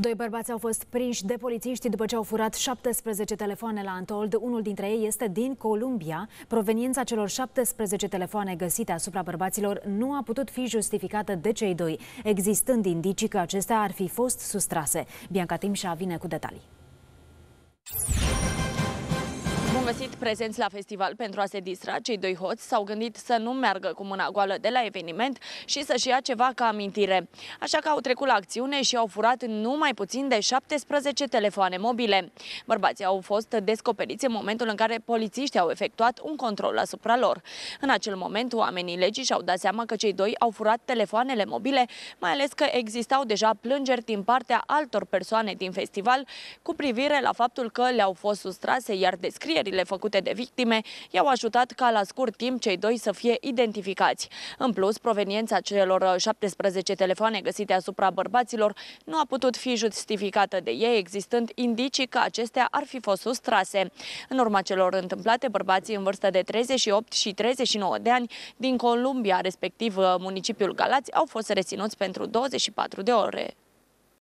Doi bărbați au fost prinși de polițiști după ce au furat 17 telefoane la Antold. Unul dintre ei este din Columbia. Proveniența celor 17 telefoane găsite asupra bărbaților nu a putut fi justificată de cei doi, existând indicii că acestea ar fi fost sustrase. Bianca Timșa vine cu detalii găsit prezenți la festival pentru a se distra, cei doi hoți s-au gândit să nu meargă cu mâna goală de la eveniment și să-și ia ceva ca amintire. Așa că au trecut la acțiune și au furat numai puțin de 17 telefoane mobile. Bărbații au fost descoperiți în momentul în care polițiștii au efectuat un control asupra lor. În acel moment, oamenii legii și-au dat seama că cei doi au furat telefoanele mobile, mai ales că existau deja plângeri din partea altor persoane din festival cu privire la faptul că le-au fost sustrase, iar descrierile Denumirile făcute de victime i-au ajutat ca la scurt timp cei doi să fie identificați. În plus, proveniența celor 17 telefoane găsite asupra bărbaților nu a putut fi justificată de ei, existând indicii că acestea ar fi fost sustrase. În urma celor întâmplate, bărbații în vârstă de 38 și 39 de ani din Columbia, respectiv uh, municipiul Galați, au fost reținuți pentru 24 de ore.